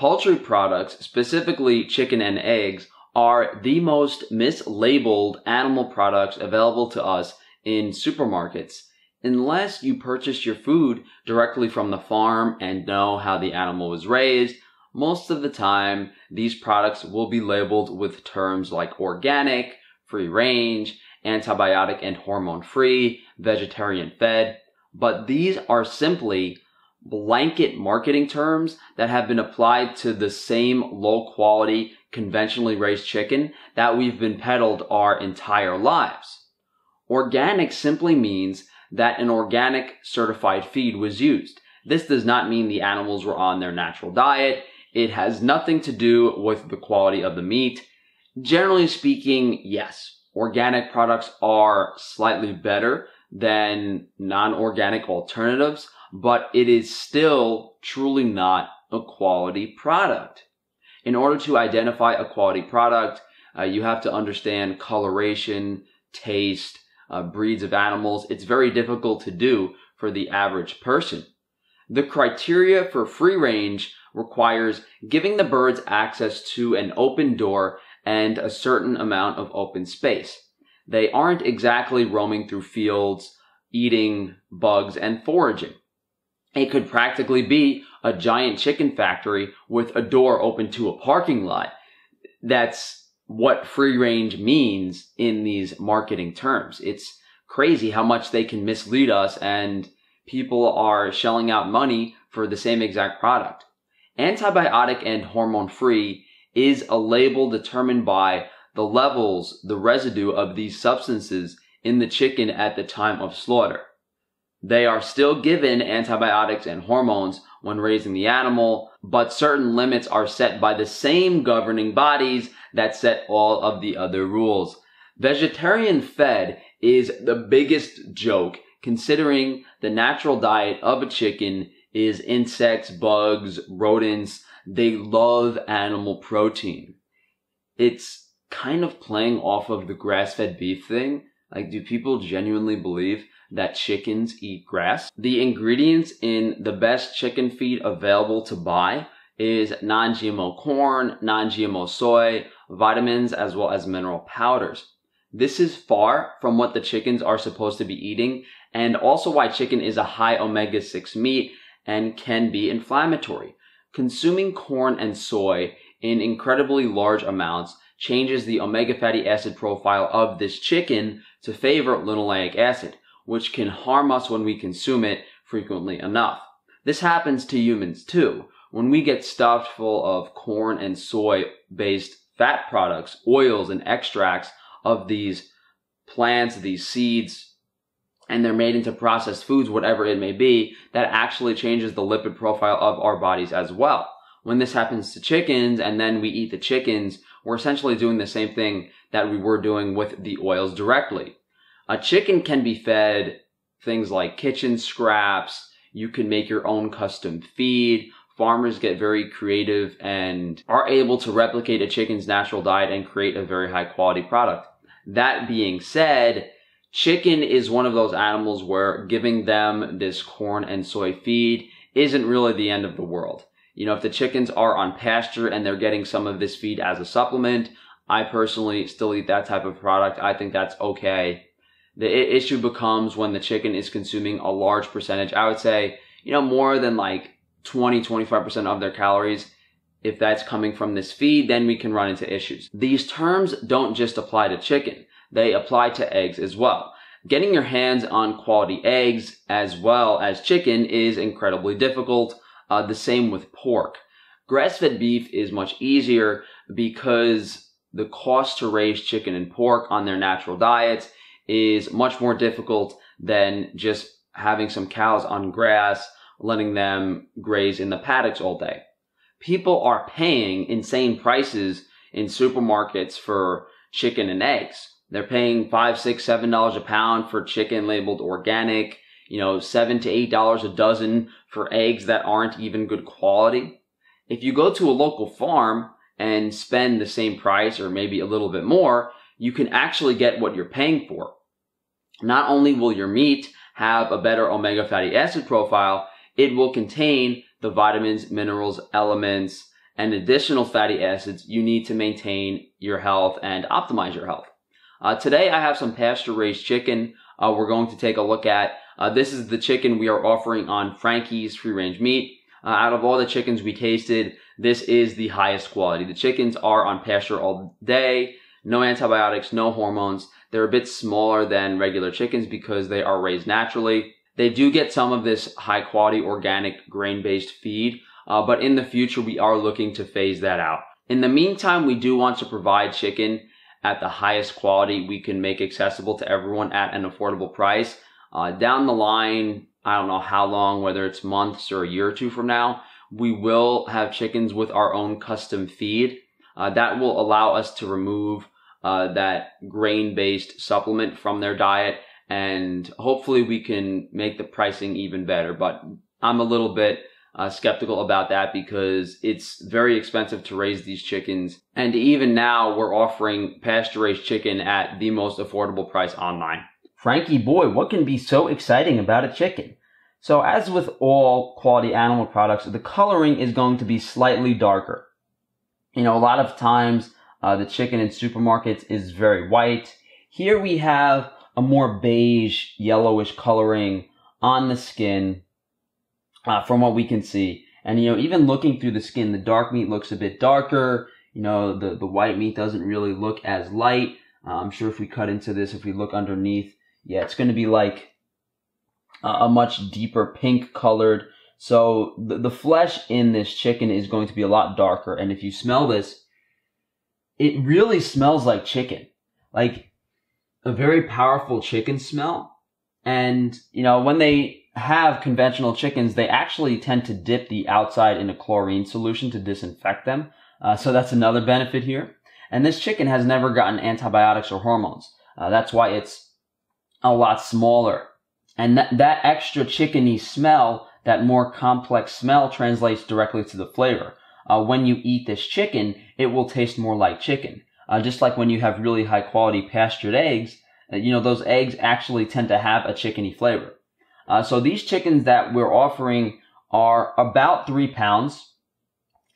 Poultry products, specifically chicken and eggs, are the most mislabeled animal products available to us in supermarkets unless you purchase your food directly from the farm and know how the animal was raised. Most of the time, these products will be labeled with terms like organic, free range, antibiotic and hormone free, vegetarian fed, but these are simply blanket marketing terms that have been applied to the same low quality, conventionally raised chicken that we've been peddled our entire lives. Organic simply means that an organic certified feed was used. This does not mean the animals were on their natural diet. It has nothing to do with the quality of the meat. Generally speaking, yes, organic products are slightly better than non-organic alternatives but it is still truly not a quality product. In order to identify a quality product, uh, you have to understand coloration, taste, uh, breeds of animals. It's very difficult to do for the average person. The criteria for free range requires giving the birds access to an open door and a certain amount of open space. They aren't exactly roaming through fields, eating bugs, and foraging. It could practically be a giant chicken factory with a door open to a parking lot. That's what free range means in these marketing terms. It's crazy how much they can mislead us and people are shelling out money for the same exact product. Antibiotic and hormone free is a label determined by the levels, the residue of these substances in the chicken at the time of slaughter. They are still given antibiotics and hormones when raising the animal, but certain limits are set by the same governing bodies that set all of the other rules. Vegetarian fed is the biggest joke considering the natural diet of a chicken is insects, bugs, rodents. They love animal protein. It's kind of playing off of the grass fed beef thing. Like, do people genuinely believe that chickens eat grass. The ingredients in the best chicken feed available to buy is non-GMO corn, non-GMO soy, vitamins, as well as mineral powders. This is far from what the chickens are supposed to be eating and also why chicken is a high omega-6 meat and can be inflammatory. Consuming corn and soy in incredibly large amounts changes the omega fatty acid profile of this chicken to favor linoleic acid which can harm us when we consume it frequently enough. This happens to humans too. When we get stuffed full of corn and soy based fat products, oils and extracts of these plants, these seeds, and they're made into processed foods, whatever it may be, that actually changes the lipid profile of our bodies as well. When this happens to chickens and then we eat the chickens, we're essentially doing the same thing that we were doing with the oils directly. A chicken can be fed things like kitchen scraps. You can make your own custom feed. Farmers get very creative and are able to replicate a chicken's natural diet and create a very high quality product. That being said, chicken is one of those animals where giving them this corn and soy feed isn't really the end of the world. You know, if the chickens are on pasture and they're getting some of this feed as a supplement, I personally still eat that type of product. I think that's okay. The issue becomes when the chicken is consuming a large percentage. I would say, you know, more than like 20, 25% of their calories. If that's coming from this feed, then we can run into issues. These terms don't just apply to chicken. They apply to eggs as well. Getting your hands on quality eggs as well as chicken is incredibly difficult. Uh, the same with pork. Grass-fed beef is much easier because the cost to raise chicken and pork on their natural diets is much more difficult than just having some cows on grass, letting them graze in the paddocks all day. People are paying insane prices in supermarkets for chicken and eggs. They're paying five, six, seven dollars a pound for chicken labeled organic, you know, seven to eight dollars a dozen for eggs that aren't even good quality. If you go to a local farm and spend the same price or maybe a little bit more, you can actually get what you're paying for. Not only will your meat have a better omega fatty acid profile, it will contain the vitamins, minerals, elements, and additional fatty acids you need to maintain your health and optimize your health. Uh, today I have some pasture raised chicken uh, we're going to take a look at. Uh, this is the chicken we are offering on Frankie's free range meat. Uh, out of all the chickens we tasted, this is the highest quality. The chickens are on pasture all day no antibiotics, no hormones. They're a bit smaller than regular chickens because they are raised naturally. They do get some of this high quality organic grain based feed, uh, but in the future, we are looking to phase that out. In the meantime, we do want to provide chicken at the highest quality we can make accessible to everyone at an affordable price. Uh, down the line, I don't know how long, whether it's months or a year or two from now, we will have chickens with our own custom feed. Uh, that will allow us to remove uh, that grain based supplement from their diet. And hopefully we can make the pricing even better. But I'm a little bit uh, skeptical about that because it's very expensive to raise these chickens. And even now we're offering pasture raised chicken at the most affordable price online. Frankie boy, what can be so exciting about a chicken? So as with all quality animal products, the coloring is going to be slightly darker. You know, a lot of times uh, the chicken in supermarkets is very white. Here we have a more beige, yellowish coloring on the skin uh, from what we can see. And, you know, even looking through the skin, the dark meat looks a bit darker. You know, the, the white meat doesn't really look as light. Uh, I'm sure if we cut into this, if we look underneath, yeah, it's going to be like a much deeper pink colored. So the, the flesh in this chicken is going to be a lot darker. And if you smell this, it really smells like chicken, like a very powerful chicken smell. And, you know, when they have conventional chickens, they actually tend to dip the outside in a chlorine solution to disinfect them. Uh, so that's another benefit here. And this chicken has never gotten antibiotics or hormones. Uh, that's why it's a lot smaller. And that, that extra chickeny smell, that more complex smell translates directly to the flavor uh, when you eat this chicken, it will taste more like chicken. Uh, just like when you have really high quality pastured eggs, uh, you know, those eggs actually tend to have a chickeny flavor. Uh, so these chickens that we're offering are about three pounds.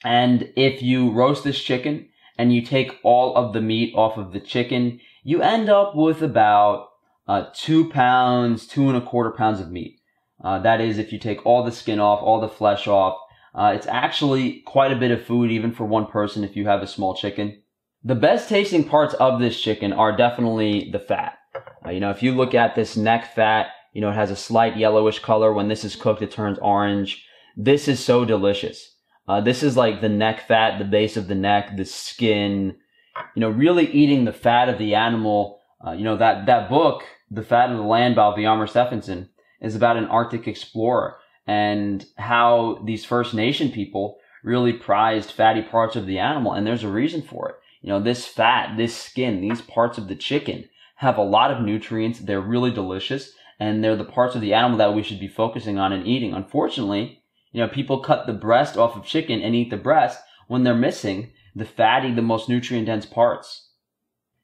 And if you roast this chicken and you take all of the meat off of the chicken, you end up with about uh, two pounds, two and a quarter pounds of meat. Uh, that is, if you take all the skin off, all the flesh off, uh, it's actually quite a bit of food, even for one person if you have a small chicken. The best tasting parts of this chicken are definitely the fat. Uh, you know, if you look at this neck fat, you know, it has a slight yellowish color. When this is cooked, it turns orange. This is so delicious. Uh, this is like the neck fat, the base of the neck, the skin, you know, really eating the fat of the animal. Uh, you know, that, that book, The Fat of the Land by Viamar Stephenson, is about an Arctic explorer and how these First Nation people really prized fatty parts of the animal, and there's a reason for it. You know, this fat, this skin, these parts of the chicken have a lot of nutrients. They're really delicious, and they're the parts of the animal that we should be focusing on and eating. Unfortunately, you know, people cut the breast off of chicken and eat the breast when they're missing the fatty, the most nutrient dense parts.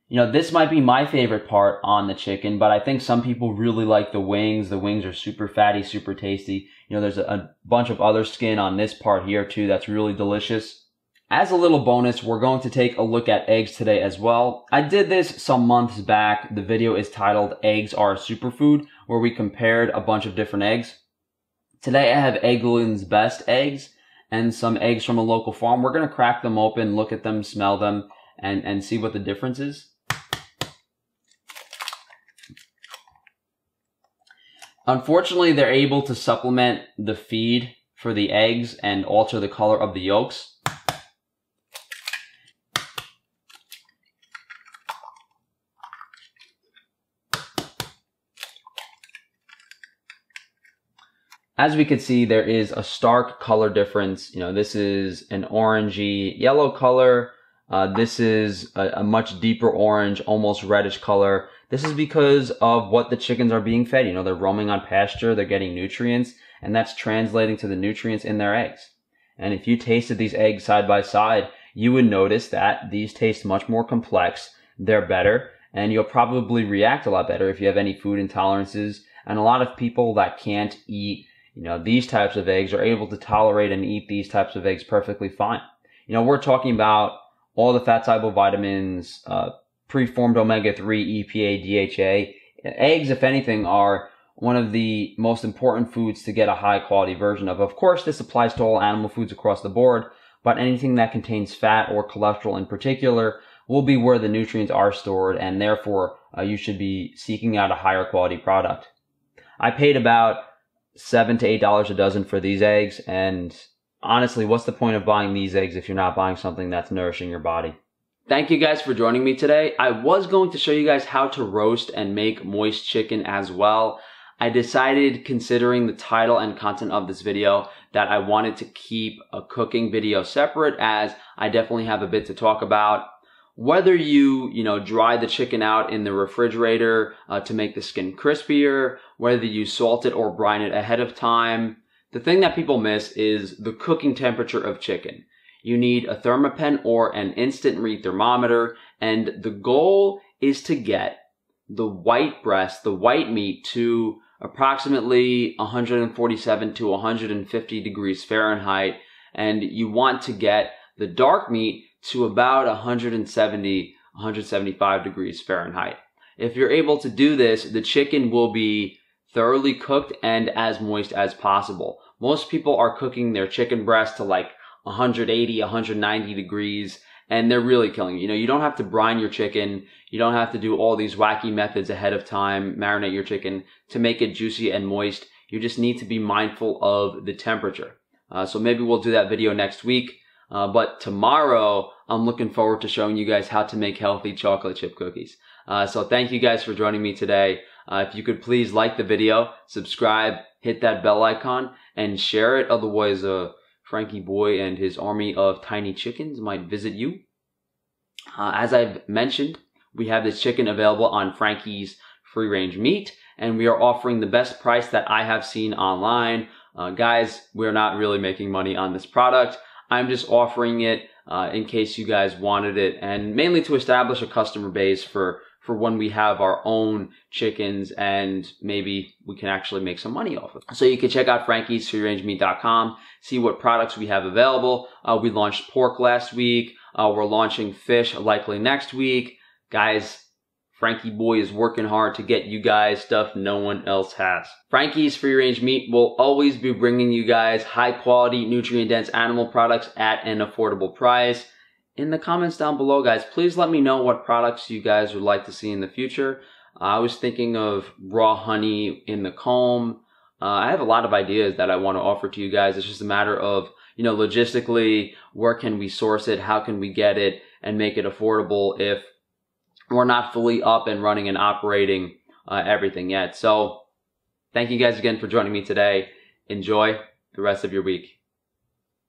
You know, this might be my favorite part on the chicken, but I think some people really like the wings. The wings are super fatty, super tasty. You know, there's a, a bunch of other skin on this part here too that's really delicious. As a little bonus, we're going to take a look at eggs today as well. I did this some months back. The video is titled Eggs Are a Superfood, where we compared a bunch of different eggs. Today I have Eggland's Best eggs and some eggs from a local farm. We're going to crack them open, look at them, smell them, and, and see what the difference is. Unfortunately, they're able to supplement the feed for the eggs and alter the color of the yolks. As we can see, there is a stark color difference. You know, this is an orangey yellow color. Uh, this is a, a much deeper orange, almost reddish color. This is because of what the chickens are being fed. You know, they're roaming on pasture, they're getting nutrients, and that's translating to the nutrients in their eggs. And if you tasted these eggs side by side, you would notice that these taste much more complex, they're better, and you'll probably react a lot better if you have any food intolerances. And a lot of people that can't eat, you know, these types of eggs are able to tolerate and eat these types of eggs perfectly fine. You know, we're talking about all the fat soluble vitamins, uh, preformed omega-3 EPA, DHA. Eggs, if anything, are one of the most important foods to get a high quality version of. Of course, this applies to all animal foods across the board, but anything that contains fat or cholesterol in particular will be where the nutrients are stored and therefore uh, you should be seeking out a higher quality product. I paid about seven to eight dollars a dozen for these eggs and honestly, what's the point of buying these eggs if you're not buying something that's nourishing your body? Thank you guys for joining me today. I was going to show you guys how to roast and make moist chicken as well. I decided considering the title and content of this video that I wanted to keep a cooking video separate as I definitely have a bit to talk about. Whether you, you know, dry the chicken out in the refrigerator uh, to make the skin crispier, whether you salt it or brine it ahead of time, the thing that people miss is the cooking temperature of chicken. You need a thermopen or an instant read thermometer. And the goal is to get the white breast, the white meat to approximately 147 to 150 degrees Fahrenheit. And you want to get the dark meat to about 170, 175 degrees Fahrenheit. If you're able to do this, the chicken will be thoroughly cooked and as moist as possible. Most people are cooking their chicken breast to like 180, 190 degrees, and they're really killing you. You know, you don't have to brine your chicken. You don't have to do all these wacky methods ahead of time, marinate your chicken to make it juicy and moist. You just need to be mindful of the temperature. Uh, so maybe we'll do that video next week. Uh, but tomorrow, I'm looking forward to showing you guys how to make healthy chocolate chip cookies. Uh, so thank you guys for joining me today. Uh, if you could please like the video, subscribe, hit that bell icon, and share it. Otherwise, uh, Frankie Boy and his army of tiny chickens might visit you. Uh, as I've mentioned, we have this chicken available on Frankie's Free Range Meat, and we are offering the best price that I have seen online. Uh, guys, we're not really making money on this product. I'm just offering it uh, in case you guys wanted it, and mainly to establish a customer base for for when we have our own chickens and maybe we can actually make some money off of it. So you can check out Frankie's see what products we have available. Uh, we launched pork last week. Uh, we're launching fish likely next week. Guys, Frankie Boy is working hard to get you guys stuff no one else has. Frankie's Free Range Meat will always be bringing you guys high quality, nutrient dense animal products at an affordable price in the comments down below, guys, please let me know what products you guys would like to see in the future. Uh, I was thinking of raw honey in the comb. Uh, I have a lot of ideas that I want to offer to you guys. It's just a matter of, you know, logistically, where can we source it? How can we get it and make it affordable if we're not fully up and running and operating uh, everything yet? So thank you guys again for joining me today. Enjoy the rest of your week.